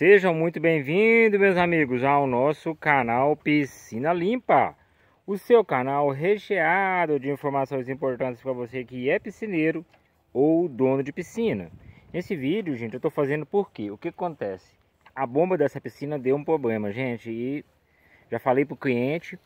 Sejam muito bem-vindos, meus amigos, ao nosso canal Piscina Limpa. O seu canal recheado de informações importantes para você que é piscineiro ou dono de piscina. Nesse vídeo, gente, eu estou fazendo por quê? O que acontece? A bomba dessa piscina deu um problema, gente, e já falei para o cliente,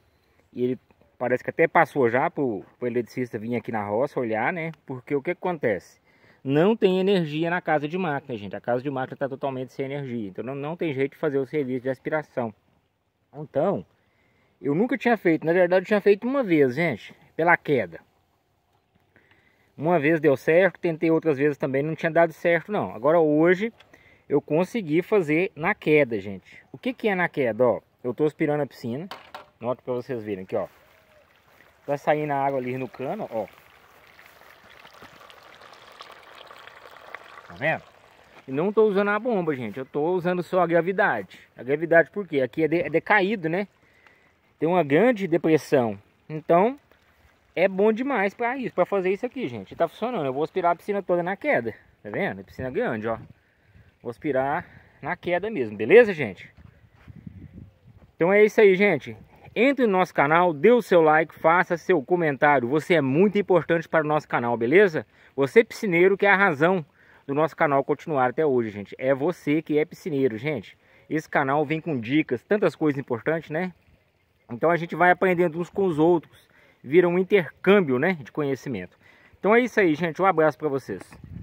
e ele parece que até passou já para o eletricista vir aqui na roça olhar, né? Porque o que acontece? não tem energia na casa de máquina, gente. A casa de máquina está totalmente sem energia. Então não, não tem jeito de fazer o serviço de aspiração. Então, eu nunca tinha feito. Na verdade, eu tinha feito uma vez, gente, pela queda. Uma vez deu certo, tentei outras vezes também, não tinha dado certo não. Agora hoje eu consegui fazer na queda, gente. O que que é na queda, ó? Eu estou aspirando a piscina. Nota para vocês verem aqui, ó. Tá saindo a água ali no cano, ó. tá vendo? E não tô usando a bomba, gente, eu tô usando só a gravidade. A gravidade por quê? Aqui é, de, é decaído, né? Tem uma grande depressão. Então, é bom demais para isso, para fazer isso aqui, gente. Tá funcionando. Eu vou aspirar a piscina toda na queda. Tá vendo? A é piscina grande, ó. Vou aspirar na queda mesmo, beleza, gente? Então é isso aí, gente. Entre no nosso canal, dê o seu like, faça seu comentário. Você é muito importante para o nosso canal, beleza? Você piscineiro que é a razão do nosso canal continuar até hoje, gente. É você que é piscineiro, gente. Esse canal vem com dicas, tantas coisas importantes, né? Então a gente vai aprendendo uns com os outros. Vira um intercâmbio, né, de conhecimento. Então é isso aí, gente. Um abraço para vocês.